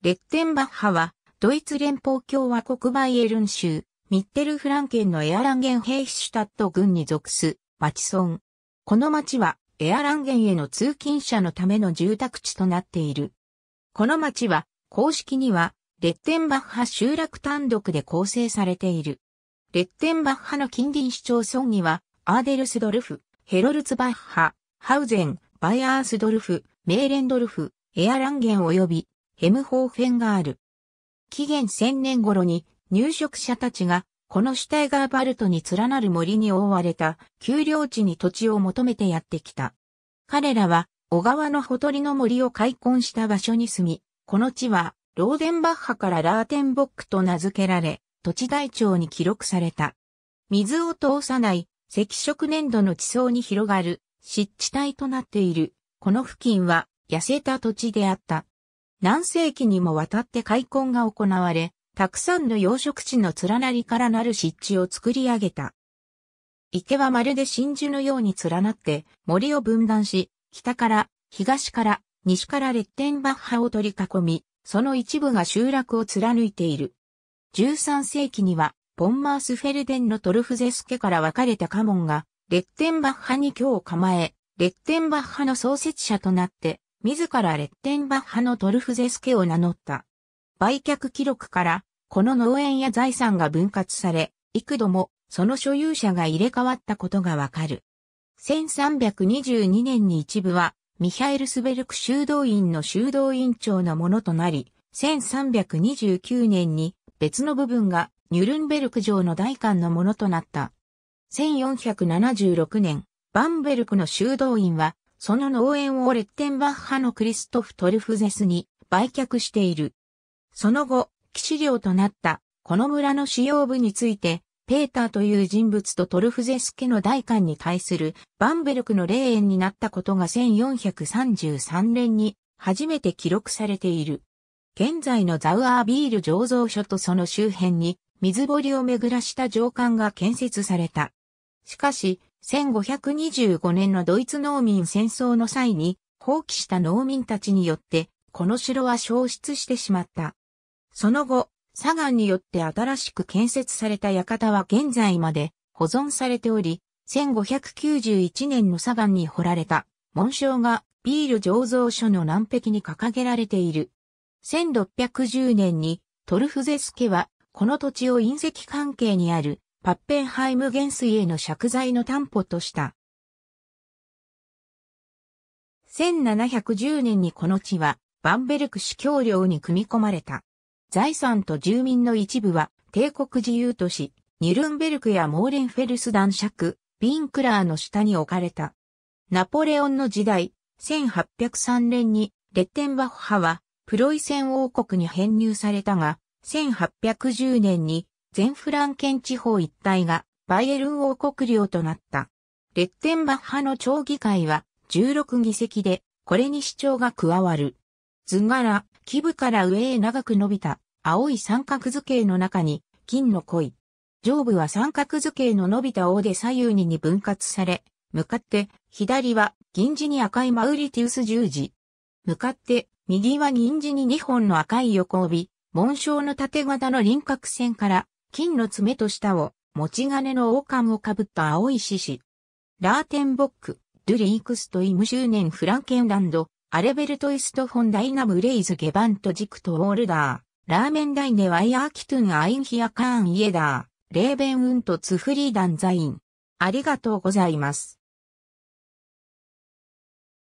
レッテンバッハは、ドイツ連邦共和国バイエルン州、ミッテルフランケンのエアランゲンヘイシュタット郡に属す、町村。この町は、エアランゲンへの通勤者のための住宅地となっている。この町は、公式には、レッテンバッハ集落単独で構成されている。レッテンバッハの近隣市町村には、アーデルスドルフ、ヘロルツバッハ、ハウゼン、バイアースドルフ、メーレンドルフ、エアランゲン及びヘムホーフェンガール。紀元1000年頃に入植者たちがこのシュタイガーバルトに連なる森に覆われた丘陵地に土地を求めてやってきた。彼らは小川のほとりの森を開墾した場所に住み、この地はローデンバッハからラーテンボックと名付けられ、土地台帳に記録された。水を通さない赤色粘土の地層に広がる湿地帯となっている。この付近は痩せた土地であった。何世紀にもわたって開墾が行われ、たくさんの養殖地の連なりからなる湿地を作り上げた。池はまるで真珠のように連なって森を分断し、北から、東から、西からレッテンバッハを取り囲み、その一部が集落を貫いている。13世紀には、ボンマースフェルデンのトルフゼス家から分かれた家紋が、レッテンバッハに居を構え、レッテンバッハの創設者となって、自らレッテンバッハのトルフゼスケを名乗った。売却記録から、この農園や財産が分割され、幾度もその所有者が入れ替わったことがわかる。1322年に一部は、ミハエル・スベルク修道院の修道院長のものとなり、1329年に別の部分がニュルンベルク城の大官のものとなった。1476年、バンベルクの修道院はその農園をレッテンバッハのクリストフ・トルフゼスに売却している。その後、騎士領となったこの村の使用部について、ペーターという人物とトルフゼス家の代官に対するバンベルクの霊園になったことが1433年に初めて記録されている。現在のザウアービール醸造所とその周辺に水堀を巡らした上官が建設された。しかし、1525年のドイツ農民戦争の際に放棄した農民たちによってこの城は消失してしまった。その後、砂岩によって新しく建設された館は現在まで保存されており、1591年の砂岩に掘られた紋章がビール醸造所の南壁に掲げられている。1610年にトルフゼス家はこの土地を隕石関係にあるパッペンハイム元帥への借財の担保とした。1710年にこの地は、バンベルク市橋領に組み込まれた。財産と住民の一部は、帝国自由都市、ニュルンベルクやモーレンフェルス男爵、ビンクラーの下に置かれた。ナポレオンの時代、1803年にレッテンバッハはプロイセン王国に編入されたが、1810年に全フランケン地方一帯がバイエルン王国領となった。レッテンバッハの町議会は16議席で、これに市長が加わる。図柄、基部から上へ長く伸びた青い三角図形の中に金の鯉。上部は三角図形の伸びた尾で左右にに分割され、向かって左は銀字に赤いマウリティウス十字。向かって右は銀字に2本の赤い横帯、紋章の縦型の輪郭線から金の爪と舌を、持ち金の王冠をかぶった青い獅子。ラーテンボック、ドゥリークストイム周年フランケンランド、アレベルトイストフォンダイナムレイズゲバントジクトオールダー、ラーメンダイネワイアーキトゥンアインヒアカーンイエダー、レーベンウントツフリーダンザイン。ありがとうございます。